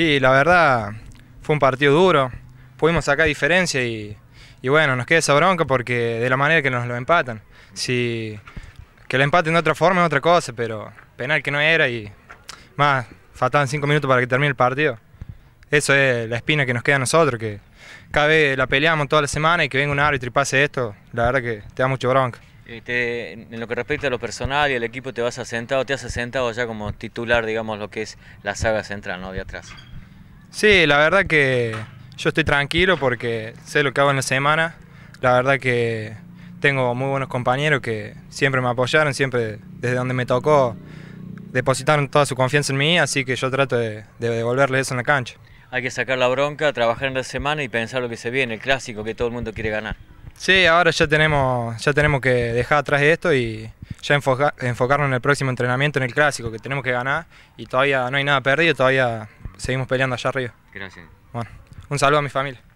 Y la verdad, fue un partido duro. Pudimos sacar diferencia y, bueno, nos queda esa bronca porque de la manera que nos lo empatan. Si que lo empaten de otra forma es otra cosa, pero penal que no era y más, faltaban cinco minutos para que termine el partido. Eso es la espina que nos queda a nosotros, que cada vez la peleamos toda la semana y que venga un árbitro y pase esto, la verdad que te da mucho bronca en lo que respecta a lo personal y al equipo, te vas asentado, te has asentado ya como titular, digamos, lo que es la saga central, ¿no? De atrás. Sí, la verdad que yo estoy tranquilo porque sé lo que hago en la semana. La verdad que tengo muy buenos compañeros que siempre me apoyaron, siempre desde donde me tocó depositaron toda su confianza en mí, así que yo trato de, de devolverles eso en la cancha. Hay que sacar la bronca, trabajar en la semana y pensar lo que se viene, el clásico que todo el mundo quiere ganar. Sí, ahora ya tenemos, ya tenemos que dejar atrás de esto y ya enfocarnos en el próximo entrenamiento, en el clásico, que tenemos que ganar y todavía no hay nada perdido, todavía seguimos peleando allá arriba. Gracias. Bueno, un saludo a mi familia.